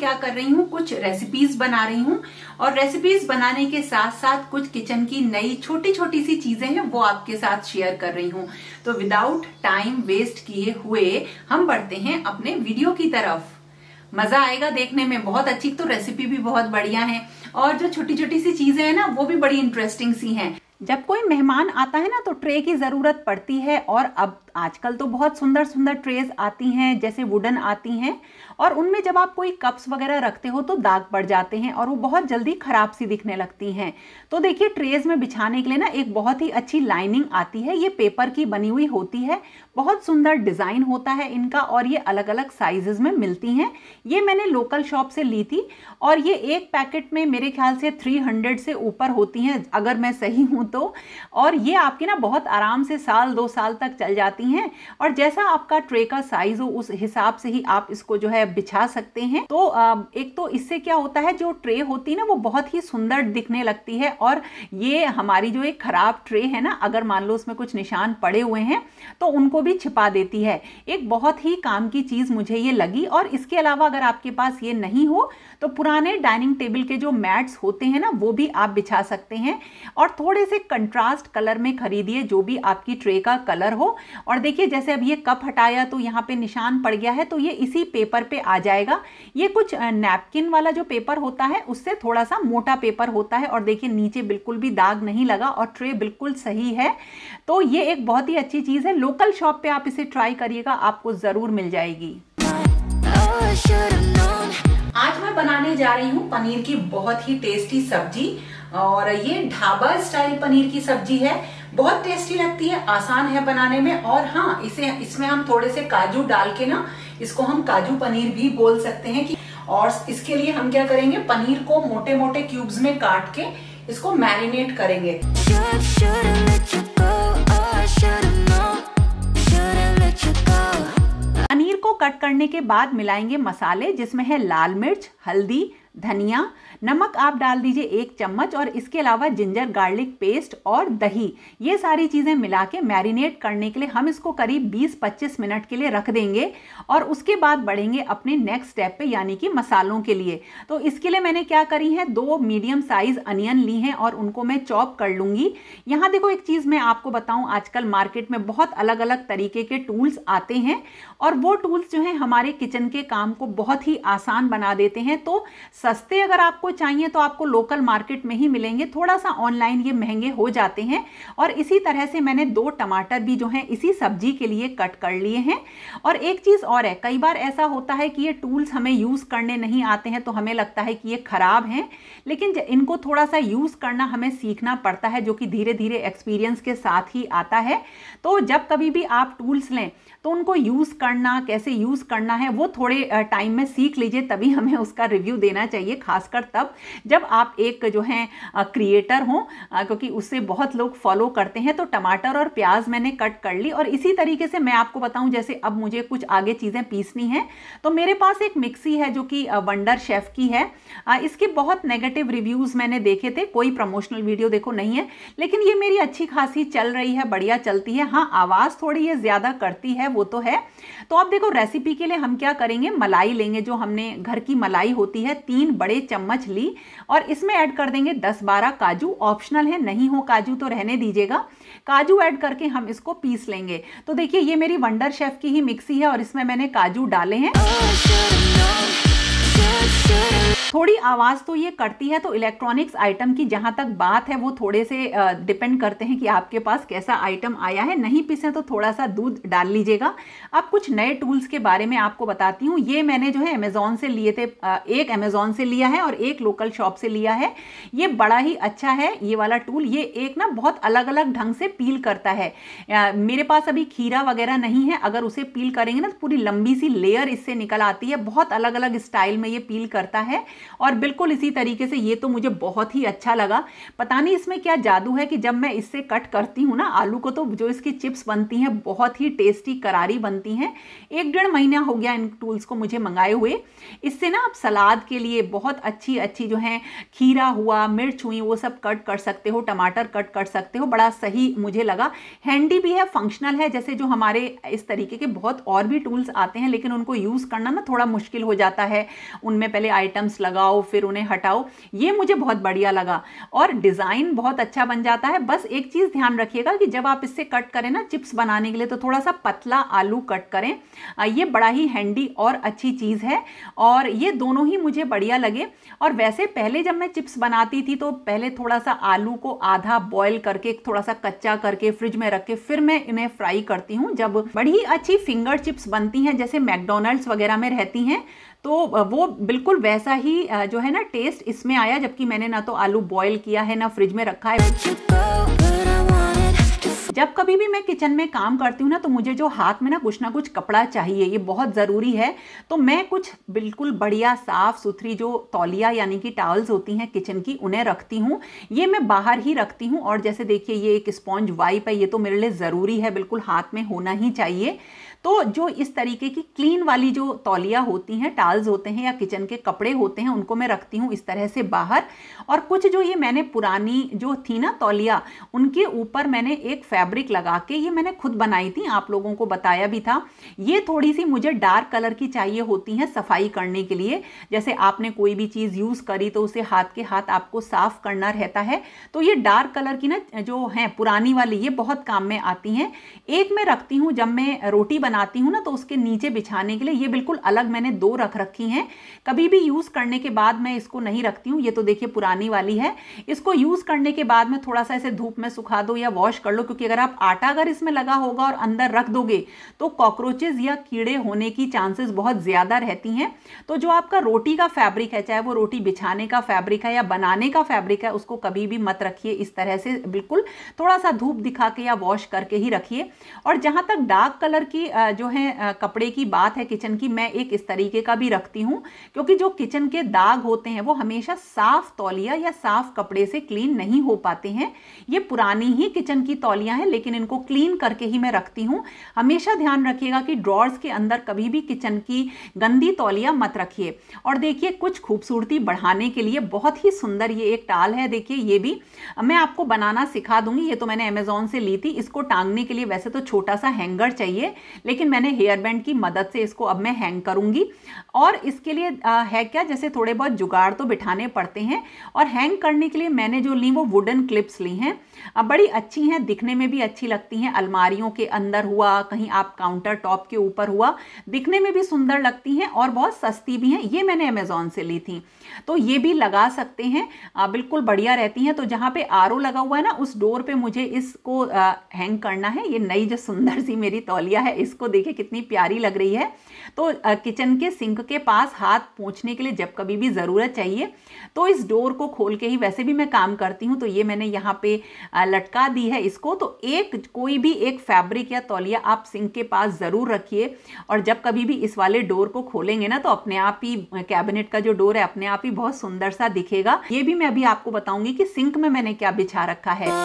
क्या कर रही हूँ कुछ रेसिपीज बना रही हूँ और रेसिपीज बनाने के साथ साथ कुछ किचन की नई छोटी छोटी सी चीजें हैं वो आपके साथ शेयर कर रही हूँ तो विदाउट टाइम वेस्ट किए हुए हम बढ़ते हैं अपने वीडियो की तरफ मजा आएगा देखने में बहुत अच्छी तो रेसिपी भी बहुत बढ़िया है और जो छोटी छोटी सी चीजें हैं ना वो भी बड़ी इंटरेस्टिंग सी हैं जब कोई मेहमान आता है ना तो ट्रे की ज़रूरत पड़ती है और अब आजकल तो बहुत सुंदर सुंदर ट्रेज आती हैं जैसे वुडन आती हैं और उनमें जब आप कोई कप्स वगैरह रखते हो तो दाग पड़ जाते हैं और वो बहुत जल्दी ख़राब सी दिखने लगती हैं तो देखिए ट्रेज में बिछाने के लिए ना एक बहुत ही अच्छी लाइनिंग आती है ये पेपर की बनी हुई होती है बहुत सुंदर डिज़ाइन होता है इनका और ये अलग अलग साइज में मिलती हैं ये मैंने लोकल शॉप से ली थी और ये एक पैकेट में मेरे ख्याल से 300 से ऊपर होती हैं अगर मैं सही हूँ तो और ये आपकी ना बहुत आराम से साल दो साल तक चल जाती आती हैं और जैसा आपका ट्रे का साइज हो उस हिसाब से ही आप इसको जो है बिछा सकते हैं तो एक तो इससे क्या होता है जो ट्रे होती है ना वो बहुत ही सुंदर दिखने लगती है और ये हमारी जो एक खराब ट्रे है ना अगर मान लो उसमें कुछ निशान पड़े हुए हैं तो उनको भी छिपा देती है एक बहुत ही काम की चीज़ मुझे ये लगी और इसके अलावा अगर आपके पास ये नहीं हो तो पुराने डाइनिंग टेबल के जो मैट्स होते हैं ना वो भी आप बिछा सकते हैं और थोड़े से कंट्रास्ट कलर में खरीदिए जो भी आपकी ट्रे का कलर हो और देखिए जैसे अब ये कप हटाया तो यहाँ पे निशान पड़ गया है तो ये इसी पेपर पे आ जाएगा ये कुछ नैपकिन वाला जो पेपर होता है उससे थोड़ा सा मोटा पेपर होता है और देखिए नीचे बिल्कुल भी दाग नहीं लगा और ट्रे बिल्कुल सही है तो ये एक बहुत ही अच्छी चीज़ है लोकल शॉप पे आप इसे ट्राई करिएगा आपको ज़रूर मिल जाएगी oh, आज मैं बनाने जा रही हूँ पनीर की बहुत ही टेस्टी सब्जी और ये ढाबा स्टाइल पनीर की सब्जी है बहुत टेस्टी लगती है आसान है बनाने में और हाँ इसे इसमें हम थोड़े से काजू डाल के ना इसको हम काजू पनीर भी बोल सकते हैं कि और इसके लिए हम क्या करेंगे पनीर को मोटे मोटे क्यूब्स में काट के इसको मैरिनेट करेंगे शुर, को कट करने के बाद मिलाएंगे मसाले जिसमें है लाल मिर्च हल्दी धनिया नमक आप डाल दीजिए एक चम्मच और इसके अलावा जिंजर गार्लिक पेस्ट और दही ये सारी चीज़ें मिला के मैरिनेट करने के लिए हम इसको करीब 20-25 मिनट के लिए रख देंगे और उसके बाद बढ़ेंगे अपने नेक्स्ट स्टेप पे यानी कि मसालों के लिए तो इसके लिए मैंने क्या करी है दो मीडियम साइज़ अनियन ली हैं और उनको मैं चॉप कर लूँगी यहाँ देखो एक चीज़ मैं आपको बताऊँ आजकल मार्केट में बहुत अलग अलग तरीके के टूल्स आते हैं और वो टूल्स जो हैं हमारे किचन के काम को बहुत ही आसान बना देते हैं तो सस्ते अगर आपको चाहिए तो आपको लोकल मार्केट में ही मिलेंगे थोड़ा सा ऑनलाइन ये महंगे हो जाते हैं और इसी तरह से मैंने दो टमाटर भी जो हैं इसी सब्जी के लिए कट कर लिए हैं और एक चीज़ और है कई बार ऐसा होता है कि ये टूल्स हमें यूज़ करने नहीं आते हैं तो हमें लगता है कि ये ख़राब हैं लेकिन इनको थोड़ा सा यूज़ करना हमें सीखना पड़ता है जो कि धीरे धीरे एक्सपीरियंस के साथ ही आता है तो जब कभी भी आप टूल्स लें तो उनको यूज़ करना कैसे यूज़ करना है वो थोड़े टाइम में सीख लीजिए तभी हमें उसका रिव्यू देना चाहिए खासकर तब जब आप एक जो है क्रिएटर हों क्योंकि उससे बहुत लोग फॉलो करते हैं तो टमाटर और प्याज मैंने कट कर ली और इसी तरीके से मैं आपको बताऊं जैसे अब मुझे कुछ आगे चीज़ें पीसनी है तो मेरे पास एक मिक्सी है जो कि वंडर शेफ़ की है इसके बहुत नेगेटिव रिव्यूज़ मैंने देखे थे कोई प्रमोशनल वीडियो देखो नहीं है लेकिन ये मेरी अच्छी खासी चल रही है बढ़िया चलती है हाँ आवाज़ थोड़ी ये ज़्यादा करती है है वो तो है तो आप देखो रेसिपी के लिए हम क्या करेंगे मलाई लेंगे जो हमने घर की मलाई होती है तीन बड़े चम्मच ली और इसमें ऐड कर देंगे दस बारह काजू ऑप्शनल है नहीं हो काजू तो रहने दीजिएगा काजू ऐड करके हम इसको पीस लेंगे तो देखिए ये मेरी वंडर शेफ़ की ही मिक्सी है और इसमें मैंने काजू डाले हैं oh, थोड़ी आवाज़ तो ये करती है तो इलेक्ट्रॉनिक्स आइटम की जहाँ तक बात है वो थोड़े से डिपेंड करते हैं कि आपके पास कैसा आइटम आया है नहीं पिसे तो थोड़ा सा दूध डाल लीजिएगा अब कुछ नए टूल्स के बारे में आपको बताती हूँ ये मैंने जो है अमेज़ोन से लिए थे एक अमेज़ोन से लिया है और एक लोकल शॉप से लिया है ये बड़ा ही अच्छा है ये वाला टूल ये एक ना बहुत अलग अलग ढंग से पील करता है मेरे पास अभी खीरा वगैरह नहीं है अगर उसे पील करेंगे ना तो पूरी लंबी सी लेयर इससे निकल आती है बहुत अलग अलग स्टाइल में ये पील करता है और बिल्कुल इसी तरीके से ये तो मुझे बहुत ही अच्छा लगा पता नहीं इसमें क्या जादू है कि जब मैं इससे कट करती हूँ ना आलू को तो जो इसकी चिप्स बनती हैं बहुत ही टेस्टी करारी बनती हैं एक डेढ़ महीना हो गया इन टूल्स को मुझे मंगाए हुए इससे ना आप सलाद के लिए बहुत अच्छी अच्छी जो है खीरा हुआ मिर्च हुई वो सब कट कर सकते हो टमाटर कट कर सकते हो बड़ा सही मुझे लगा हैंडी भी है फंक्शनल है जैसे जो हमारे इस तरीके के बहुत और भी टूल्स आते हैं लेकिन उनको यूज़ करना ना थोड़ा मुश्किल हो जाता है उनमें पहले आइटम्स लग लगाओ फिर उन्हें हटाओ ये मुझे बहुत बढ़िया लगा और डिज़ाइन बहुत अच्छा बन जाता है बस एक चीज़ ध्यान रखिएगा कि जब आप इससे कट करें ना चिप्स बनाने के लिए तो थोड़ा सा पतला आलू कट करें ये बड़ा ही हैंडी और अच्छी चीज़ है और ये दोनों ही मुझे बढ़िया लगे और वैसे पहले जब मैं चिप्स बनाती थी तो पहले थोड़ा सा आलू को आधा बॉयल करके थोड़ा सा कच्चा करके फ्रिज में रख के फिर मैं इन्हें फ्राई करती हूँ जब बड़ी ही अच्छी फिंगर चिप्स बनती हैं जैसे मैकडोनल्ड्स वगैरह में रहती हैं तो वो बिल्कुल वैसा ही जो है ना टेस्ट इसमें आया जबकि मैंने ना तो आलू बॉयल किया है ना फ्रिज में रखा है जब कभी भी मैं किचन में काम करती हूँ ना तो मुझे जो हाथ में ना कुछ ना कुछ कपड़ा चाहिए ये बहुत ज़रूरी है तो मैं कुछ बिल्कुल बढ़िया साफ़ सुथरी जो तौलिया यानी कि टावल्स होती हैं किचन की उन्हें रखती हूँ ये मैं बाहर ही रखती हूँ और जैसे देखिए ये एक स्पॉन्ज वाइप है ये तो मेरे लिए ज़रूरी है बिल्कुल हाथ में होना ही चाहिए तो जो इस तरीके की क्लीन वाली जो तौलिया होती हैं टाल्स होते हैं या किचन के कपड़े होते हैं उनको मैं रखती हूँ इस तरह से बाहर और कुछ जो ये मैंने पुरानी जो थी ना तौलिया उनके ऊपर मैंने एक फैब्रिक लगा के ये मैंने खुद बनाई थी आप लोगों को बताया भी था ये थोड़ी सी मुझे डार्क कलर की चाहिए होती हैं सफाई करने के लिए जैसे आपने कोई भी चीज़ यूज़ करी तो उसे हाथ के हाथ आपको साफ़ करना रहता है तो ये डार्क कलर की ना जो हैं पुरानी वाली ये बहुत काम में आती हैं एक मैं रखती हूँ जब मैं रोटी बना बनाती हूँ ना तो उसके नीचे बिछाने के लिए ये बिल्कुल अलग मैंने दो रख रखी हैं कभी भी यूज़ करने के बाद मैं इसको नहीं रखती हूँ ये तो देखिए पुरानी वाली है इसको यूज़ करने के बाद में थोड़ा सा इसे धूप में सुखा दो या वॉश कर लो क्योंकि अगर आप आटा अगर इसमें लगा होगा और अंदर रख दोगे तो कॉकरोचेज या कीड़े होने की चांसेस बहुत ज़्यादा रहती हैं तो जो आपका रोटी का फैब्रिक है चाहे वो रोटी बिछाने का फैब्रिक है या बनाने का फैब्रिक है उसको कभी भी मत रखिए इस तरह से बिल्कुल थोड़ा सा धूप दिखा के या वॉश करके ही रखिए और जहाँ तक डार्क कलर की जो है कपड़े की बात है किचन की मैं एक इस तरीके का भी रखती हूँ क्योंकि जो किचन के दाग होते हैं वो हमेशा साफ तौलिया या साफ कपड़े से क्लीन नहीं हो पाते हैं ये पुरानी ही किचन की तौलियाँ हैं लेकिन इनको क्लीन करके ही मैं रखती हूँ हमेशा ध्यान रखिएगा कि ड्रॉर्स के अंदर कभी भी किचन की गंदी तौलिया मत रखिए और देखिए कुछ खूबसूरती बढ़ाने के लिए बहुत ही सुंदर ये एक टाल है देखिए ये भी मैं आपको बनाना सिखा दूंगी ये तो मैंने अमेजोन से ली थी इसको टांगने के लिए वैसे तो छोटा सा हैंगर चाहिए लेकिन मैंने हेयर बैंड की मदद से इसको अब मैं हैंग करूँगी और इसके लिए आ, है क्या जैसे थोड़े बहुत जुगाड़ तो बिठाने पड़ते हैं और हैंग करने के लिए मैंने जो ली वो वुडन क्लिप्स ली हैं अब बड़ी अच्छी हैं दिखने में भी अच्छी लगती हैं अलमारियों के अंदर हुआ कहीं आप काउंटर टॉप के ऊपर हुआ दिखने में भी सुंदर लगती हैं और बहुत सस्ती भी हैं ये मैंने अमेज़ोन से ली थी तो ये भी लगा सकते हैं बिल्कुल बढ़िया रहती हैं तो जहाँ पे आर लगा हुआ है ना उस डोर पर मुझे इसको हैंग करना है ये नई जो सुंदर सी मेरी तौलिया है इसको इसको देखिए कितनी प्यारी लग रही है तो किचन के सिंक के पास हाथ पहुँचने के लिए जब कभी भी ज़रूरत चाहिए तो इस डोर को खोल के ही वैसे भी मैं काम करती हूँ तो ये मैंने यहाँ पे लटका दी है इसको तो एक कोई भी एक फैब्रिक या तौलिया आप सिंक के पास ज़रूर रखिए और जब कभी भी इस वाले डोर को खोलेंगे ना तो अपने आप ही कैबिनेट का जो डोर है अपने आप ही बहुत सुंदर सा दिखेगा ये भी मैं अभी आपको बताऊंगी कि सिंक में मैंने क्या बिछा रखा है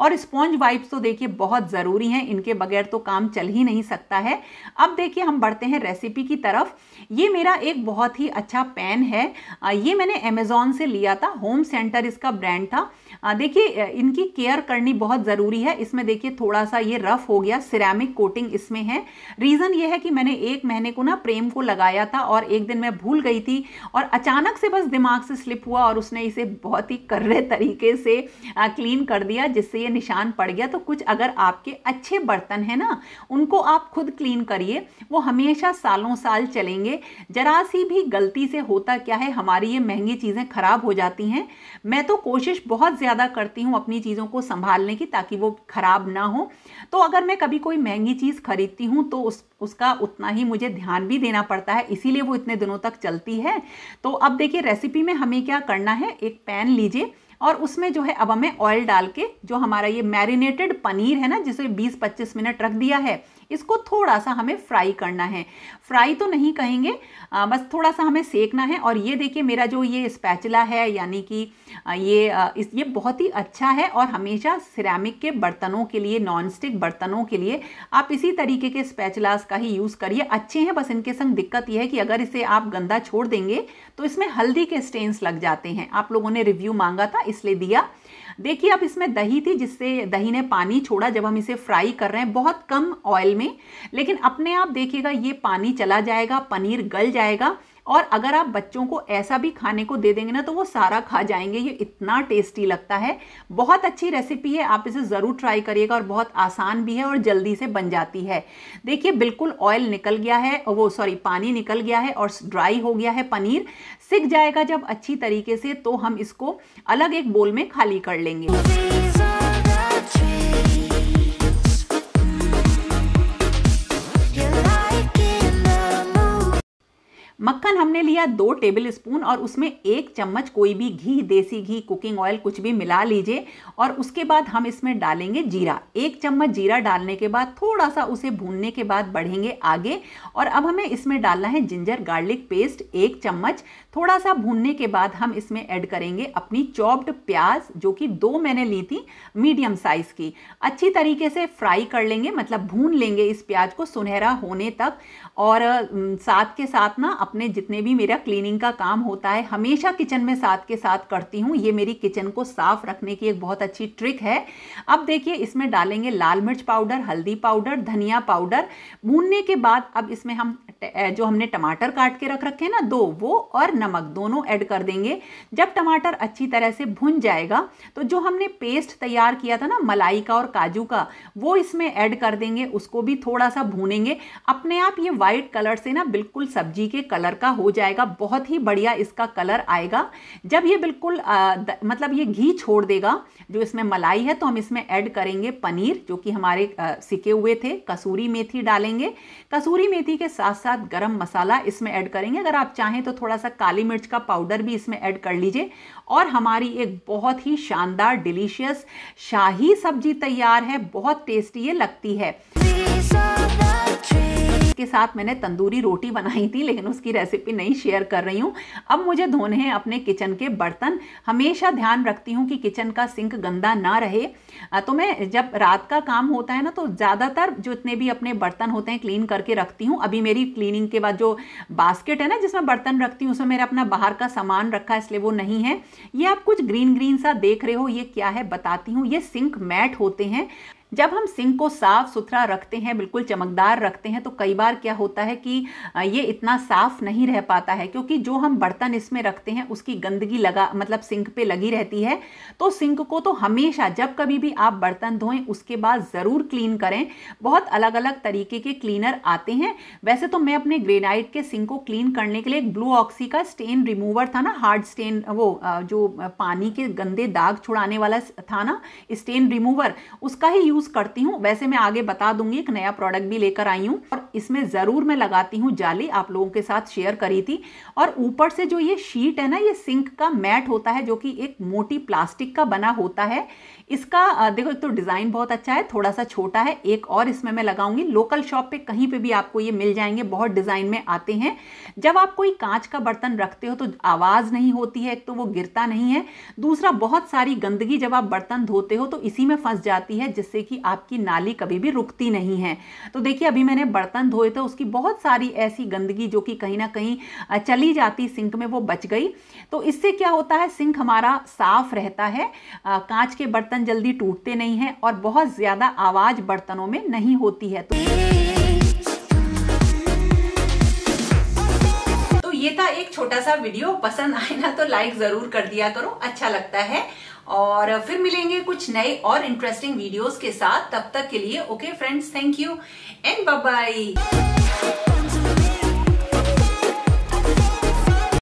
और स्पॉन्ज वाइप्स तो देखिए बहुत ज़रूरी हैं इनके बगैर तो काम चल ही नहीं सकता है अब देखिए हम बढ़ते हैं रेसिपी की तरफ ये मेरा एक बहुत ही अच्छा पैन है ये मैंने अमेज़ोन से लिया था होम सेंटर इसका ब्रांड था देखिए इनकी केयर करनी बहुत ज़रूरी है इसमें देखिए थोड़ा सा ये रफ हो गया सिरेमिक कोटिंग इसमें है रीज़न ये है कि मैंने एक महीने को ना प्रेम को लगाया था और एक दिन मैं भूल गई थी और अचानक से बस दिमाग से स्लिप हुआ और उसने इसे बहुत ही कर्रे तरीके से क्लीन कर दिया जिससे ये निशान पड़ गया तो कुछ अगर आपके अच्छे बर्तन हैं ना उनको आप खुद क्लीन करिए वो हमेशा सालों साल चलेंगे जरा सी भी गलती से होता क्या है हमारी ये महंगी चीज़ें ख़राब हो जाती हैं मैं तो कोशिश बहुत ज़्यादा ज़्यादा करती हूँ अपनी चीज़ों को संभालने की ताकि वो ख़राब ना हो तो अगर मैं कभी कोई महंगी चीज़ खरीदती हूँ तो उस उसका उतना ही मुझे ध्यान भी देना पड़ता है इसीलिए वो इतने दिनों तक चलती है तो अब देखिए रेसिपी में हमें क्या करना है एक पैन लीजिए और उसमें जो है अब हमें ऑयल डाल के जो हमारा ये मैरिनेटेड पनीर है ना जिसे 20-25 मिनट रख दिया है इसको थोड़ा सा हमें फ्राई करना है फ्राई तो नहीं कहेंगे आ, बस थोड़ा सा हमें सेकना है और ये देखिए मेरा जो ये स्पैचला है यानी कि ये इस ये बहुत ही अच्छा है और हमेशा सिरामिक के बर्तनों के लिए नॉन स्टिक बर्तनों के लिए आप इसी तरीके के स्पैचलास का ही यूज़ करिए अच्छे हैं बस इनके संग दिक्कत यह है कि अगर इसे आप गंदा छोड़ देंगे तो इसमें हल्दी के स्टेन्स लग जाते हैं आप लोगों ने रिव्यू मांगा था इसलिए दिया देखिए अब इसमें दही थी जिससे दही ने पानी छोड़ा जब हम इसे फ्राई कर रहे हैं बहुत कम ऑयल में लेकिन अपने आप देखिएगा ये पानी चला जाएगा पनीर गल जाएगा और अगर आप बच्चों को ऐसा भी खाने को दे देंगे ना तो वो सारा खा जाएंगे ये इतना टेस्टी लगता है बहुत अच्छी रेसिपी है आप इसे ज़रूर ट्राई करिएगा और बहुत आसान भी है और जल्दी से बन जाती है देखिए बिल्कुल ऑयल निकल गया है वो सॉरी पानी निकल गया है और ड्राई हो गया है पनीर सिक जाएगा जब अच्छी तरीके से तो हम इसको अलग एक बोल में खाली कर लेंगे तकरीबन हमने लिया दो टेबल स्पून और उसमें एक चम्मच कोई भी घी देसी घी कुकिंग ऑयल कुछ भी मिला लीजिए और उसके बाद हम इसमें डालेंगे जीरा एक चम्मच जीरा डालने के बाद थोड़ा सा उसे भूनने के बाद बढ़ेंगे आगे और अब हमें इसमें डालना है जिंजर गार्लिक पेस्ट एक चम्मच थोड़ा सा भूनने के बाद हम इसमें ऐड करेंगे अपनी चॉप्ड प्याज जो कि दो मैंने ली थी मीडियम साइज़ की अच्छी तरीके से फ्राई कर लेंगे मतलब भून लेंगे इस प्याज को सुनहरा होने तक और साथ के साथ ना अपने जितने जितने भी मेरा क्लीनिंग का काम होता है हमेशा किचन में साथ के साथ करती हूँ ये मेरी किचन को साफ़ रखने की एक बहुत अच्छी ट्रिक है अब देखिए इसमें डालेंगे लाल मिर्च पाउडर हल्दी पाउडर धनिया पाउडर भूनने के बाद अब इसमें हम जो हमने टमाटर काट के रख रखे ना दो वो और नमक दोनों ऐड कर देंगे जब टमाटर अच्छी तरह से भुन जाएगा तो जो हमने पेस्ट तैयार किया था ना मलाई का और काजू का वो इसमें ऐड कर देंगे उसको भी थोड़ा सा भूनेंगे अपने आप ये व्हाइट कलर से ना बिल्कुल सब्जी के कलर का हो जाएगा बहुत ही बढ़िया इसका कलर आएगा जब ये बिल्कुल आ, द, मतलब ये घी छोड़ देगा जो इसमें मलाई है तो हम इसमें ऐड करेंगे पनीर जो कि हमारे सिके हुए थे कसूरी मेथी डालेंगे कसूरी मेथी के साथ साथ गरम मसाला इसमें ऐड करेंगे अगर आप चाहें तो थोड़ा सा काली मिर्च का पाउडर भी इसमें ऐड कर लीजिए और हमारी एक बहुत ही शानदार डिलीशियस शाही सब्जी तैयार है बहुत टेस्टी ये लगती है के साथ मैंने तंदूरी रोटी बनाई थी लेकिन उसकी रेसिपी नहीं शेयर कर रही हूँ अब मुझे धोने हैं अपने किचन के बर्तन हमेशा ध्यान रखती हूँ कि किचन का सिंक गंदा ना रहे तो मैं जब रात का काम होता है ना तो ज़्यादातर जितने भी अपने बर्तन होते हैं क्लीन करके रखती हूँ अभी मेरी क्लीनिंग के बाद जो बास्केट है ना जिसमें बर्तन रखती हूँ उसमें मेरा अपना बाहर का सामान रखा है इसलिए वो नहीं है ये आप कुछ ग्रीन ग्रीन सा देख रहे हो ये क्या है बताती हूँ ये सिंक मैट होते हैं जब हम सिंक को साफ सुथरा रखते हैं बिल्कुल चमकदार रखते हैं तो कई बार क्या होता है कि ये इतना साफ नहीं रह पाता है क्योंकि जो हम बर्तन इसमें रखते हैं उसकी गंदगी लगा मतलब सिंक पे लगी रहती है तो सिंक को तो हमेशा जब कभी भी आप बर्तन धोएं उसके बाद ज़रूर क्लीन करें बहुत अलग अलग तरीके के क्लीनर आते हैं वैसे तो मैं अपने ग्रेनाइट के सिंक को क्लीन करने के लिए एक ब्लू ऑक्सी का स्टेन रिमूवर था ना हार्ड स्टेन वो जो पानी के गंदे दाग छुड़ाने वाला था ना स्टेन रिमूवर उसका ही यूज़ यूज करती हूँ वैसे मैं आगे बता दूंगी एक नया प्रोडक्ट भी लेकर आई हूँ और इसमें ज़रूर मैं लगाती हूँ जाली आप लोगों के साथ शेयर करी थी और ऊपर से जो ये शीट है ना ये सिंक का मैट होता है जो कि एक मोटी प्लास्टिक का बना होता है इसका देखो एक तो डिज़ाइन बहुत अच्छा है थोड़ा सा छोटा है एक और इसमें मैं लगाऊंगी लोकल शॉप पे कहीं पे भी आपको ये मिल जाएंगे बहुत डिज़ाइन में आते हैं जब आप कोई कांच का बर्तन रखते हो तो आवाज़ नहीं होती है एक तो वो गिरता नहीं है दूसरा बहुत सारी गंदगी जब आप बर्तन धोते हो तो इसी में फंस जाती है जिससे कि आपकी नाली कभी भी रुकती नहीं है तो देखिए अभी मैंने बर्तन धोए थे उसकी बहुत सारी ऐसी गंदगी जो कि कहीं ना कहीं चली जाती सिंक में वो बच गई तो इससे क्या होता है सिंक हमारा साफ रहता है कांच के बर्तन बर्तन जल्दी टूटते नहीं हैं और बहुत ज़्यादा आवाज़ बर्तनों में नहीं होती है तो, तो ये था एक छोटा सा वीडियो पसंद आए ना तो लाइक जरूर कर दिया करो अच्छा लगता है और फिर मिलेंगे कुछ नए और इंटरेस्टिंग वीडियोस के साथ तब तक के लिए okay friends thank you and bye bye